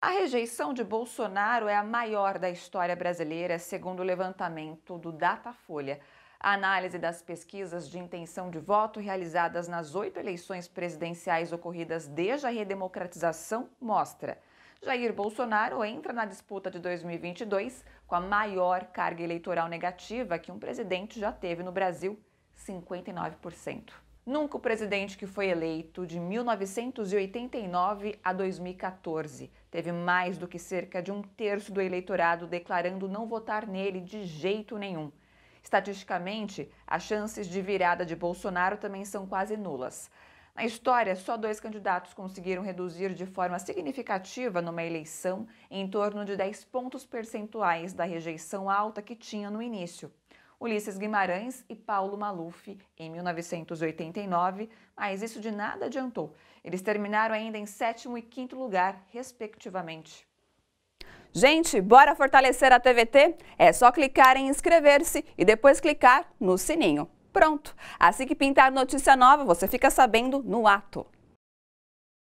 A rejeição de Bolsonaro é a maior da história brasileira, segundo o levantamento do Datafolha. A análise das pesquisas de intenção de voto realizadas nas oito eleições presidenciais ocorridas desde a redemocratização mostra. Jair Bolsonaro entra na disputa de 2022 com a maior carga eleitoral negativa que um presidente já teve no Brasil, 59%. Nunca o presidente que foi eleito de 1989 a 2014 teve mais do que cerca de um terço do eleitorado declarando não votar nele de jeito nenhum. Estatisticamente, as chances de virada de Bolsonaro também são quase nulas. Na história, só dois candidatos conseguiram reduzir de forma significativa numa eleição em torno de 10 pontos percentuais da rejeição alta que tinha no início. Ulisses Guimarães e Paulo Maluf em 1989, mas isso de nada adiantou. Eles terminaram ainda em sétimo e quinto lugar, respectivamente. Gente, bora fortalecer a TVT? É só clicar em inscrever-se e depois clicar no sininho. Pronto! Assim que pintar notícia nova, você fica sabendo no ato.